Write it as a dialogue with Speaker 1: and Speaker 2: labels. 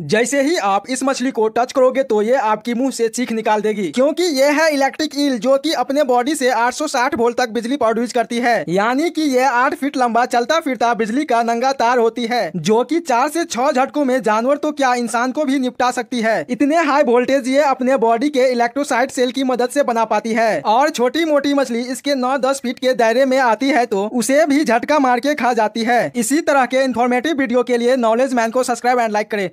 Speaker 1: जैसे ही आप इस मछली को टच करोगे तो ये आपकी मुंह से चीख निकाल देगी क्योंकि ये है इलेक्ट्रिक ईल जो कि अपने बॉडी से 860 वोल्ट तक बिजली प्रोड्यूस करती है यानी कि ये 8 फीट लंबा चलता फिरता बिजली का नंगा तार होती है जो कि चार से छह झटकों में जानवर तो क्या इंसान को भी निपटा सकती है इतने हाई वोल्टेज ये अपने बॉडी के इलेक्ट्रोसाइट सेल की मदद ऐसी बना पाती है और छोटी मोटी मछली इसके नौ दस फीट के दायरे में आती है तो उसे भी झटका मार के खा जाती है इसी तरह के इन्फॉर्मेटिव वीडियो के लिए नॉलेज मैन को सब्सक्राइब एंड लाइक करे